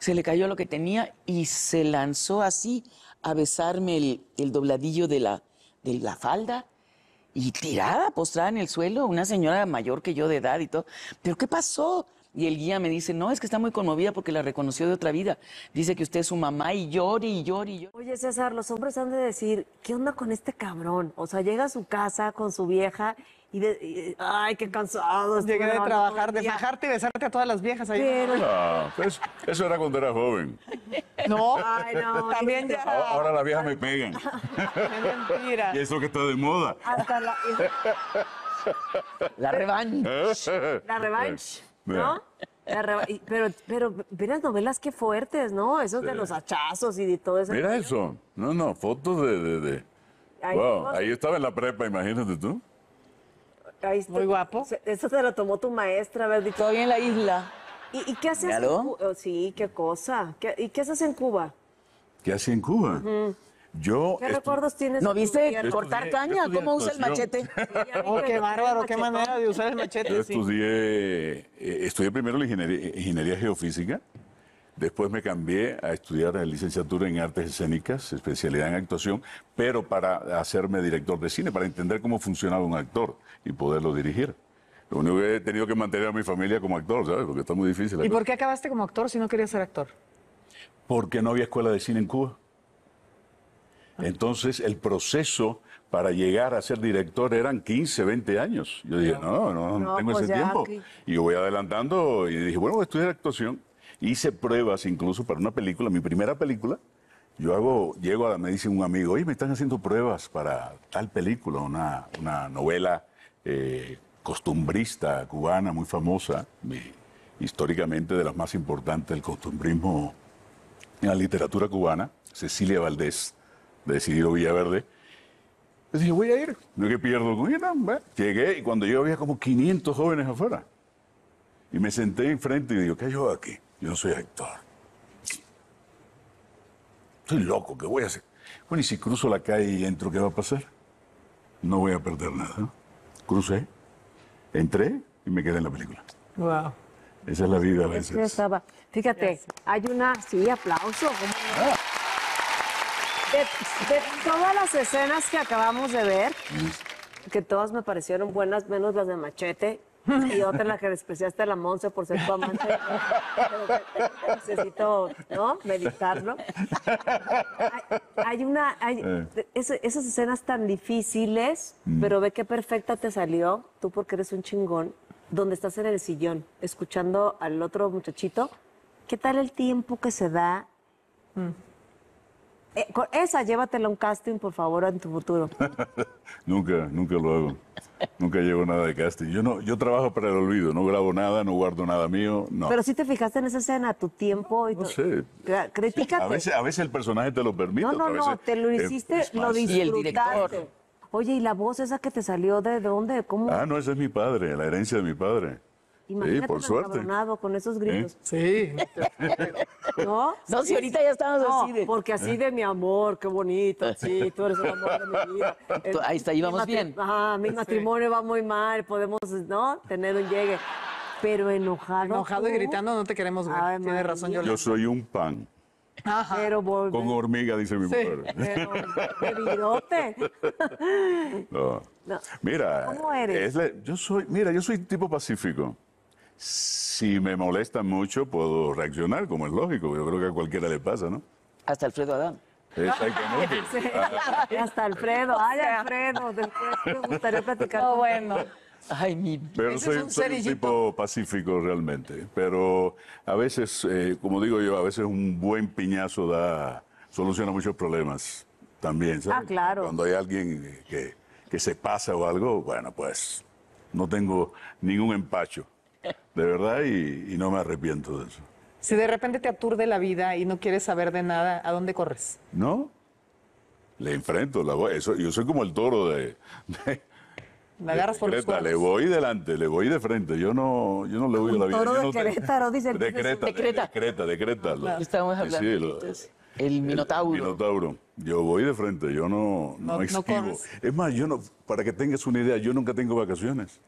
se le cayó lo que tenía y se lanzó así a besarme el, dobladillo de la, de la falda y tirada, postrada en el suelo, una señora mayor que yo de edad y todo. ¿Pero qué pasó? Y el guía me dice, no, es que está muy conmovida porque la reconoció de otra vida. Dice que usted es su mamá y llori y llori y Oye, César, los hombres han de decir, ¿qué onda con este cabrón? O sea, llega a su casa con su vieja y, ay, qué cansado. Llegué de trabajar, de fajarte y besarte a todas las viejas ahí. Ah, pues, eso era cuando era joven. No, ay, no también este, ya. Ahora, las viejas me pegan. mentira. Y eso que está de moda. Hasta la... la revanche. La revanche. ¿no? pero, pero, mira novelas qué fuertes, ¿no? Esos de los hachazos y de todo eso. Mira eso. No, no, fotos de... de, de. Ahí, wow, ahí estaba en la prepa, imagínate tú. Ahí Muy guapo. Eso se lo tomó tu maestra, ver, dicho. Estoy en la isla. ¿Y, qué haces? En Cuba? Oh, sí, qué cosa. ¿Y qué haces en Cuba? ¿Qué haces en Cuba? ¿Qué recuerdos tienes? ¿No viste cortar caña? ¿Cómo usa el machete? Oh, qué bárbaro, qué manera de usar el machete. Yo eh, estudié, primero la ingeniería, geofísica, después me cambié a estudiar la licenciatura en artes escénicas, especialidad en actuación, pero para hacerme director de cine, para entender cómo funcionaba un actor y poderlo dirigir. Lo único que he tenido que mantener a mi familia como actor, ¿sabes? Porque está muy difícil. ¿Y por qué acabaste como actor si no querías ser actor? Porque no había escuela de cine en Cuba. Entonces, el proceso para llegar a ser director eran 15, 20 años. Yo dije, no, no, no, tengo pues ese tiempo. Y yo voy adelantando y dije, bueno, voy a estudiar actuación. Hice pruebas incluso para una película, mi primera película. Yo hago, llego a, me dice un amigo, oye, me están haciendo pruebas para tal película, una, una novela eh, costumbrista cubana muy famosa, históricamente de las más importantes del costumbrismo en la literatura cubana, Cecilia Valdés decidido Villaverde. Pues dije, voy a ir, no que pierdo con Llegué y cuando yo había como 500 jóvenes afuera. Y me senté enfrente y digo, ¿qué yo aquí? Yo no soy actor. Estoy loco, ¿qué voy a hacer? Bueno, y si cruzo la calle y entro, ¿qué va a pasar? No voy a perder nada. Crucé, entré y me quedé en la película. Wow. Esa es la vida a veces. Fíjate, hay una, sí, aplauso. Ah. De, todas las escenas que acabamos de ver, que todas me parecieron buenas, menos las de Machete. Y otra la que despreciaste a la Monza por ser tu amante. Necesito, ¿no? Meditarlo. Hay, una. Hay, eh. esas escenas tan difíciles, mm. pero ve qué perfecta te salió, tú porque eres un chingón, donde estás en el sillón, escuchando al otro muchachito. ¿Qué tal el tiempo que se da? Mm. Eh, esa llévatela a un casting, por favor, en tu futuro. nunca, nunca lo hago. nunca llevo nada de casting. Yo no, yo trabajo para el olvido, no grabo nada, no guardo nada mío, no. Pero si te fijaste en esa escena, tu tiempo y no, sé. Critícate. A veces, el personaje te lo permite. No, no, no, te lo hiciste, lo disfrutaste. Oye, ¿y la voz esa que te salió de dónde? ¿Cómo? Ah, no, esa es mi padre, la herencia de mi padre. Imagínate por suerte. con esos ¿Eh? gritos. Sí. ¿No? No, si ahorita ya estamos así de... porque así ¿Eh? de mi amor, qué bonito, sí, tú eres el amor de mi vida. Ahí está, íbamos bien. Ajá, mi matrimonio va muy mal, podemos, ¿no? Tener un llegue. Pero enojado. Enojado y gritando, no te queremos ver. Tienes razón, yo Yo soy un pan. Ajá. Con hormiga, dice mi sí. mujer. Pero, de No. Mira. ¿Cómo eres? yo soy, mira, yo soy tipo pacífico. Si me molesta mucho, puedo reaccionar, como es lógico. Yo creo que a cualquiera le pasa, ¿no? Hasta Alfredo Adán. Hasta Alfredo. Ay, Alfredo, después me gustaría platicar. No, bueno. Ay, mi... Pero soy, es un, tipo pacífico realmente. Pero a veces, eh, como digo yo, a veces un buen piñazo da soluciona muchos problemas también. ¿sabes? Ah, claro. Cuando hay alguien que se pasa o algo, bueno, pues no tengo ningún empacho de verdad y, no me arrepiento de eso. Si de repente te aturde la vida y no quieres saber de nada, ¿a dónde corres? No, le enfrento, la eso, yo soy como el toro de... me agarras por Creta, cuello. le voy delante, le voy de frente. Yo no, yo no le voy a la vida. Toro de no dice de Creta, de Creta, de Creta, Estamos hablando. Sí, el minotauro. El minotauro. Yo voy de frente, yo no, no, Es más, yo no, para que tengas una idea, yo nunca tengo vacaciones.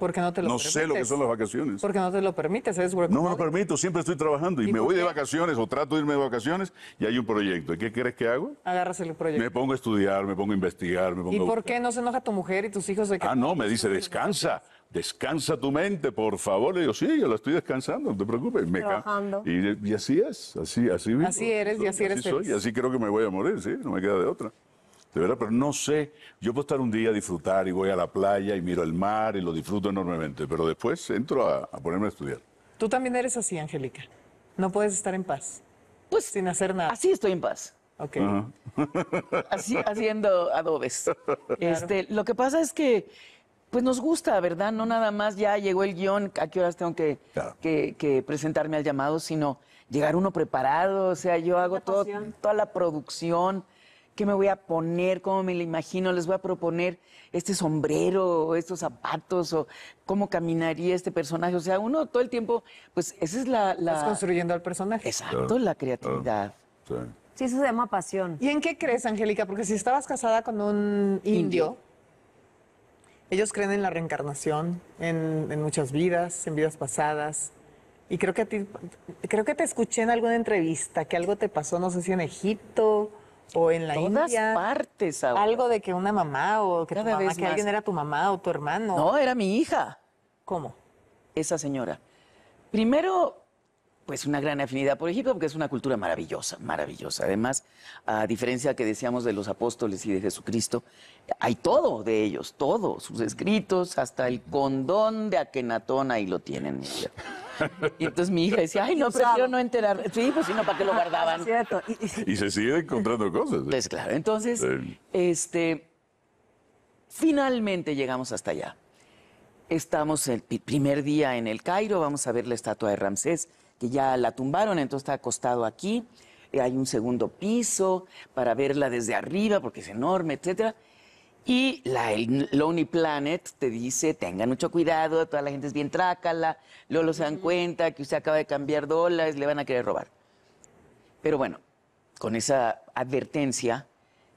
Porque no te lo No sé lo que son las vacaciones. Porque no te lo permites, No me lo permito, siempre estoy trabajando y, me voy de vacaciones o trato de irme de vacaciones y hay un proyecto. ¿Y qué crees que hago? Agarras el proyecto. Me pongo a estudiar, me pongo a investigar, me pongo ¿Y por qué no se enoja tu mujer y tus hijos de que Ah, no, me dice, "Descansa." descansa tu mente, por favor. Le digo, sí, yo la estoy descansando, no te preocupes. Me Trabajando. Y, así es, así, así vivo. Así eres y así, eres. así creo que me voy a morir, sí, no me queda de otra de verdad, pero no sé, yo puedo estar un día a disfrutar y voy a la playa y miro el mar y lo disfruto enormemente, pero después entro a, ponerme a estudiar. Tú también eres así, Angélica. No puedes estar en paz. Pues sin hacer nada. Así estoy en paz. Ok. así, haciendo adobes. Este, lo que pasa es que pues nos gusta, ¿verdad? No nada más ya llegó el guión, a qué horas tengo que, presentarme al llamado, sino llegar uno preparado, o sea, yo hago todo, toda la producción. ¿Qué me voy a poner? ¿Cómo me lo imagino? ¿Les voy a proponer este sombrero o estos zapatos o cómo caminaría este personaje? O sea, uno todo el tiempo, pues esa es la... Estás construyendo al personaje. Exacto, la creatividad. Ah, sí. eso se llama pasión. ¿Y en qué crees, Angélica? Porque si estabas casada con un indio, ellos creen en la reencarnación, en, en, muchas vidas, en vidas pasadas. Y creo que a ti, creo que te escuché en alguna entrevista que algo te pasó, no sé si en Egipto o en la todas partes ahora. algo de que una mamá o que, que alguien era tu mamá o tu hermano. No, era mi hija. ¿Cómo? Esa señora. Primero, pues una gran afinidad por Egipto porque es una cultura maravillosa, maravillosa. Además, a diferencia que decíamos de los apóstoles y de Jesucristo, hay todo de ellos, todo, sus escritos, hasta el condón de Akenatón ahí lo tienen. Y entonces mi hija decía, ay, no, prefiero no enterarme. Sí, pues sino ¿para qué lo ah, guardaban? Ah, y, se sigue encontrando cosas. ¿eh? Pues claro, entonces, este, finalmente llegamos hasta allá. Estamos el primer día en el Cairo, vamos a ver la estatua de Ramsés, que ya la tumbaron, entonces está acostado aquí. Eh, hay un segundo piso para verla desde arriba porque es enorme, etcétera. Y la Lonely Planet te dice, tengan mucho cuidado, toda la gente es bien trácala, luego se dan cuenta que usted acaba de cambiar dólares, le van a querer robar. Pero bueno, con esa advertencia,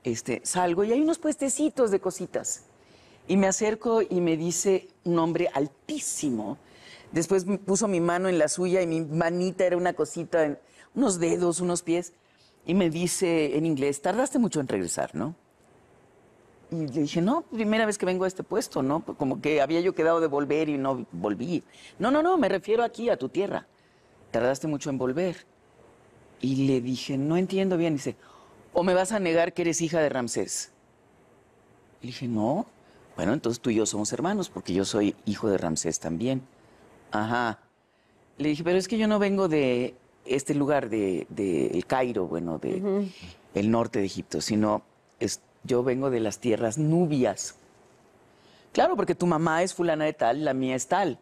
este, salgo y hay unos puestecitos de cositas. Y me acerco y me dice un hombre altísimo. Después puso mi mano en la suya y mi manita era una cosita, unos dedos, unos pies. Y me dice en inglés, tardaste mucho en regresar, ¿no? Y le dije, no, primera vez que vengo a este puesto, ¿no? Pues, como que había yo quedado de volver y no volví. No, no, no, me refiero aquí, a tu tierra. Tardaste mucho en volver. Y le dije, no entiendo bien. Dice, o me vas a negar que eres hija de Ramsés. Le dije, no. Bueno, entonces tú y yo somos hermanos, porque yo soy hijo de Ramsés también. Ajá. Le dije, pero es que yo no vengo de este lugar de, El Cairo, bueno, de el norte de Egipto, sino yo vengo de las tierras nubias. Claro, porque tu mamá es fulana de tal, la mía es tal.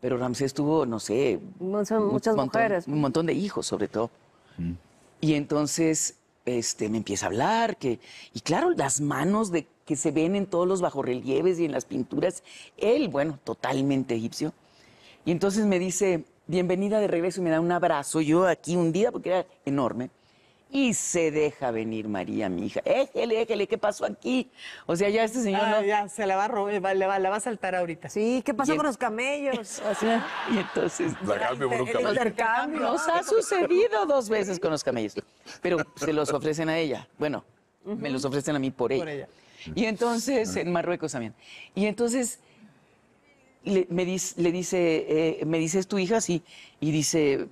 Pero Ramsés tuvo, no sé, muchas, muchas un montón, mujeres. Un montón de hijos, sobre todo. Mm. Y entonces este, me empieza a hablar, que, y claro, las manos de, que se ven en todos los bajorrelieves y en las pinturas, él, bueno, totalmente egipcio. Y entonces me dice, bienvenida de regreso, y me da un abrazo, yo aquí hundida porque era enorme y se deja venir María, mi hija. Éjele, éjele, ¿qué pasó aquí? O sea, ya este señor ah, no... Ya, se la va a robar, eh, la va a saltar ahorita. Sí, ¿qué pasó con los camellos? O y entonces... La cambio Nos ha sucedido dos veces con los camellos, pero se los ofrecen a ella. Bueno, me los ofrecen a mí por ella. Y entonces, en Marruecos también. Y entonces... Le, me, dice, le eh, me dice, ¿es tu hija? Sí. Y dice,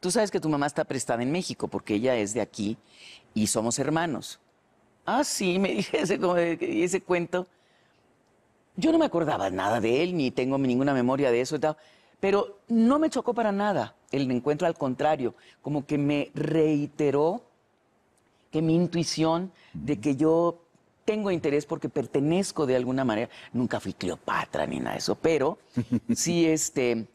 Tú sabes que tu mamá está prestada en México porque ella es de aquí y somos hermanos. Ah, sí, me dije ese, cuento. Yo no me acordaba nada de él, ni tengo ninguna memoria de eso pero no me chocó para nada el encuentro, al contrario, como que me reiteró que mi intuición de que yo tengo interés porque pertenezco de alguna manera, nunca fui Cleopatra ni nada de eso, pero sí este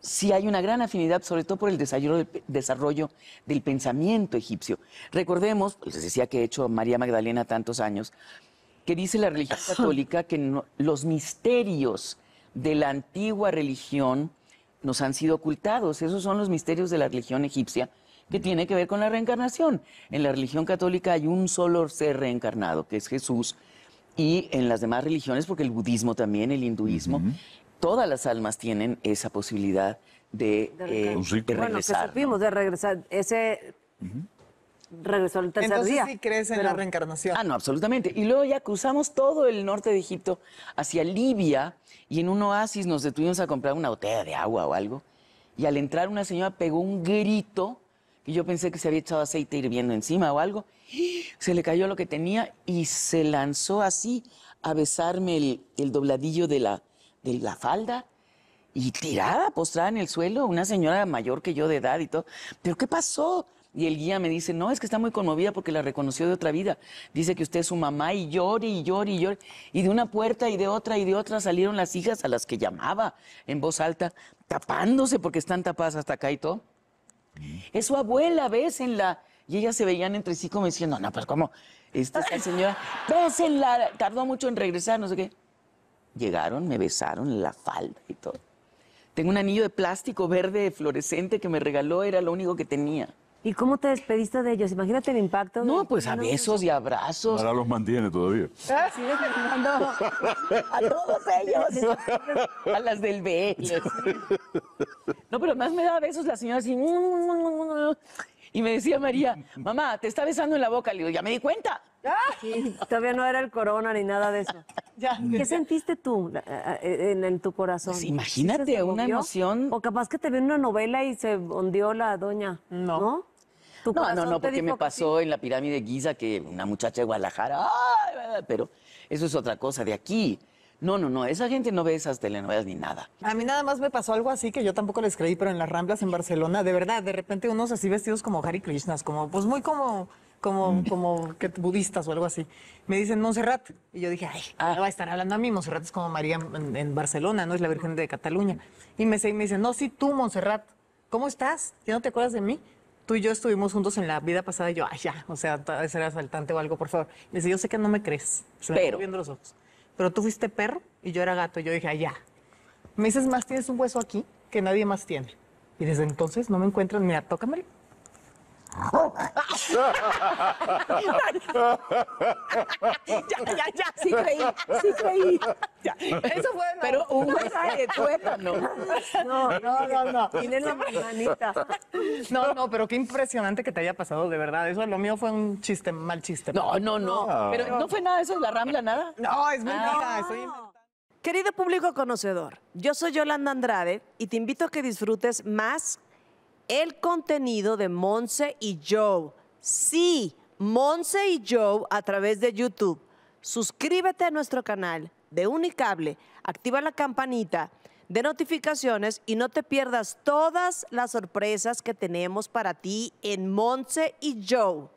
Sí hay una gran afinidad, sobre todo por el desarrollo, del, pensamiento egipcio. Recordemos, les decía que he hecho María Magdalena tantos años, que dice la religión católica que los misterios de la antigua religión nos han sido ocultados. Esos son los misterios de la religión egipcia que tiene que ver con la reencarnación. En la religión católica hay un solo ser reencarnado, que es Jesús, y en las demás religiones, porque el budismo también, el hinduismo, todas las almas tienen esa posibilidad de, de, eh, pues regresar. Bueno, que supimos de regresar. Ese regresó el tercer día. Entonces sí crees en la reencarnación. Ah, no, absolutamente. Y luego ya cruzamos todo el norte de Egipto hacia Libia y en un oasis nos detuvimos a comprar una botella de agua o algo. Y al entrar una señora pegó un grito y yo pensé que se había echado aceite hirviendo encima o algo. Se le cayó lo que tenía y se lanzó así a besarme el dobladillo de la, de la falda y tirada, postrada en el suelo, una señora mayor que yo de edad y todo. ¿Pero qué pasó? Y el guía me dice, no, es que está muy conmovida porque la reconoció de otra vida. Dice que usted es su mamá y llore y llore y llore. Y de una puerta y de otra y de otra salieron las hijas a las que llamaba en voz alta, tapándose porque están tapadas hasta acá y todo. Es su abuela, ves, en la... Y ellas se veían entre sí como diciendo, no, pues cómo, esta, esta señora, ves, la... Tardó mucho en regresar, no sé qué. Llegaron, me besaron la falda y todo. Tengo un anillo de plástico verde fluorescente que me regaló, era lo único que tenía. ¿Y cómo te despediste de ellos? Imagínate el impacto. No, pues a besos y abrazos. Ahora los mantiene todavía. ¿Ah? a todos ellos. A las del B. No, pero más me da besos la señora así. Y me decía María, mamá, te está besando en la boca. Le digo, ya me di cuenta. todavía no era el corona ni nada de eso. ¿Qué sentiste tú eh, eh, en, tu corazón? Pues imagínate, una emoción. O capaz que te vio una novela y se hundió la doña. No. ¿No? no, no, no, porque me pasó en la pirámide de Giza que una muchacha de Guadalajara, pero eso es otra cosa de aquí. No, no, no, esa gente no ve esas telenovelas ni nada. A mí nada más me pasó algo así que yo tampoco les creí, pero en las Ramblas en Barcelona, de verdad, de repente unos así vestidos como Harry Krishnas, como pues muy como como, mm. como que budistas o algo así. Me dicen Montserrat. Y yo dije, ay, ah. va a estar hablando a mí. Montserrat es como María en, Barcelona, no es la Virgen de Cataluña. Y me, me dicen, no, sí, tú, Montserrat. ¿Cómo estás? ¿Ya no te acuerdas de mí? Tú y yo estuvimos juntos en la vida pasada. Y yo, ay, ya, o sea, era asaltante o algo, por favor. Me dice, yo sé que no me crees. pero, viendo los ojos pero tú fuiste perro y yo era gato. Y yo dije, allá. Ah, me dices, más tienes un hueso aquí que nadie más tiene. Y desde entonces no me encuentran, mira, tócamelo ya, ya, ya, sí creí, sí creí. Ya. Eso fue no. Pero un mensaje de tuétano. No, no, no, no. Tiene la manita. No, no, pero qué impresionante que te haya pasado, de verdad. Eso lo mío fue un chiste, mal chiste. No, no, no. Ah. Pero no fue nada eso de la Rambla, nada. No, es mentira, estoy inventando. Querido público conocedor, yo soy Yolanda Andrade y te invito a que disfrutes más el contenido de Monse y Joe. Sí, Monse y Joe a través de YouTube. Suscríbete a nuestro canal de Unicable, activa la campanita de notificaciones y no te pierdas todas las sorpresas que tenemos para ti en Monse y Joe.